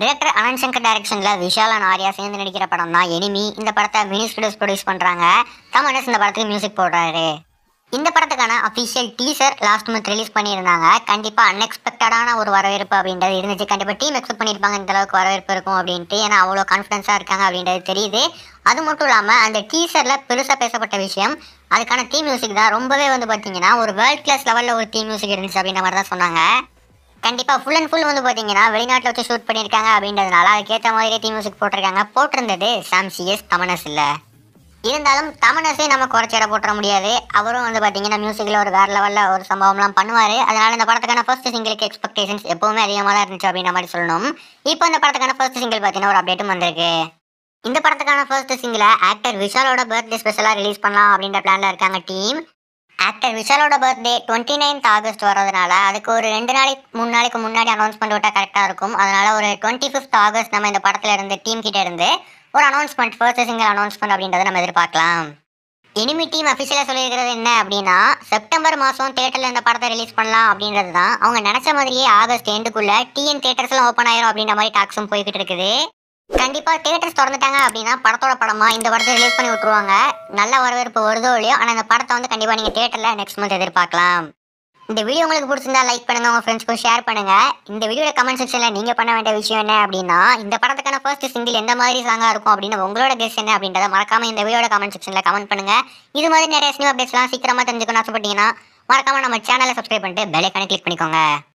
director Anand Shankar டைரக்ஷனில் Vishal and Arya சேர்ந்து நடிக்கிற படம் தான் எனிமி இந்த படத்தை மினி ஸ்டுடியோஸ் ப்ரொடியூஸ் பண்ணுறாங்க தமனஸ் இந்த படத்துக்கு மியூசிக் போடுறாரு இந்த படத்துக்கான official teaser last month release பண்ணியிருந்தாங்க கண்டிப்பாக அன்எக்ஸ்பெக்டடான ஒரு வரவேற்பு அப்படின்றது இருந்துச்சு கண்டிப்பாக டீம் எக்ஸ்பெக்ட் பண்ணியிருப்பாங்க இந்த அளவுக்கு வரவேற்பு இருக்கும் அப்படின்ட்டு ஏன்னா அவ்வளோ கான்ஃபிடன்ஸாக இருக்காங்க அப்படின்றது தெரியுது அது மட்டும் இல்லாமல் அந்த டீசரில் பெருசாக பேசப்பட்ட விஷயம் அதுக்கான தீம் மியூசிக் தான் ரொம்பவே வந்து பார்த்தீங்கன்னா ஒரு வேர்ல்ட் கிளாஸ் லெவலில் ஒரு தீம் மியூசிக் இருந்துச்சு அப்படின்ற மாதிரி தான் சொன்னாங்க கண்டிப்பாக ஃபுல் அண்ட் ஃபுல் வந்து பார்த்தீங்கன்னா வெளிநாட்டில் வச்சு ஷூட் பண்ணியிருக்காங்க அப்படின்றதுனால அதுக்கேற்ற மாதிரி டீம் மியூசிக் போட்டிருக்காங்க போட்டிருந்தது சாம் சிஎஸ் தமனஸ் இல்லை இருந்தாலும் தமனஸே நம்ம குறைச்சி போட்டுற முடியாது அவரும் வந்து பார்த்தீங்கன்னா மியூசிக்கில் ஒரு வேறு லெவலில் ஒரு சம்பவம்லாம் பண்ணுவார் அதனால் இந்த படத்துக்கான ஃபர்ஸ்ட் சிங்கிளுக்கு எக்ஸ்பெக்டேஷன்ஸ் எப்போவுமே அதிகமாக தான் இருந்துச்சு அப்படின்ற மாதிரி சொல்லணும் இப்போ இந்த படத்துக்கான ஃபர்ஸ்ட் சிங்கிள் பார்த்தீங்கன்னா ஒரு அப்டேட்டும் வந்திருக்கு இந்த படத்துக்கான ஃபர்ஸ்ட் சிங்கில் ஆக்டர் விஷாலோட பர்த்டே ஸ்பெஷலாக ரிலீஸ் பண்ணலாம் அப்படின்ற பிளானில் இருக்காங்க டீம் ஆக்டர் விஷாலோட பர்த்டே டுவெண்ட்டி நைன்த் ஆகஸ்ட் வரதுனால அதுக்கு ஒரு ரெண்டு நாளைக்கு மூணு நாளைக்கு முன்னாடி அனௌன்ஸ் பண்ணி விட்டால் கரெக்டாக இருக்கும் அதனால் ஒரு டுவெண்ட்டி ஃபிஃப்த் ஆகஸ்ட் நம்ம இந்த படத்தில் இருந்து டீம் கிட்டே இருந்து ஒரு அனௌன்ஸ்மெண்ட் ஃபர்ஸ்ட் சிங்கிள் அனௌன்ஸ்மெண்ட் அப்படின்றத நம்ம எதிர்பார்க்கலாம் எனிமி டீம் அஃபிஷியலாக சொல்லியிருக்கிறது என்ன அப்படின்னா செப்டம்பர் மாதம் தேட்டரில் இந்த படத்தை ரிலீஸ் பண்ணலாம் அப்படின்றது தான் அவங்க நினச்ச மாதிரியே ஆகஸ்ட் எண்டுக்குள்ளே டிஎன் தேட்டர்ஸ்லாம் ஓப்பன் ஆயிரும் அப்படின்ற மாதிரி டாக்ஸும் போய்கிட்டு இருக்குது கண்டிப்பா தியேட்டர்ஸ் திறந்துட்டாங்க அப்படின்னா படத்தோட படமா இந்த படத்தை ரிலீஸ் பண்ணி விட்டுருவாங்க நல்ல வரவேற்பு வருதோ இல்லையோ ஆனால் இந்த படத்தை வந்து கண்டிப்பாக நீங்க தியேட்டர்ல நெக்ஸ்ட் மந்த் எதிர்பார்க்கலாம் இந்த வீடியோ உங்களுக்கு பிடிச்சிருந்தா லைக் பண்ணுங்க உங்க ஃப்ரெண்ட்ஸ்க்கும் ஷேர் பண்ணுங்க இந்த வீடியோட கமெண்ட் செக்ஷன்ல நீங்க பண்ண வேண்டிய விஷயம் என்ன அப்படின்னா இந்த படத்துக்கான ஃபர்ஸ்ட் சிங்கிள் எந்த மாதிரி சாங்கா இருக்கும் அப்படின்னு உங்களோட கெஸ் என்ன அப்படின்றத மறக்காமல் இந்த வீடியோட கமெண்ட் செக்ஷன்ல கமெண்ட் பண்ணுங்க இது மாதிரி நிறைய சினிமா அப்டேட்ஸ்லாம் சீக்கிரமா தெரிஞ்சுக்கணும்னு ஆசைப்பட்டீங்கன்னா மறக்காம நம்ம சேனலை சப்ஸ்கிரைப் பண்ணிட்டு பெலைக்கான கிளிக் பண்ணிக்கோங்க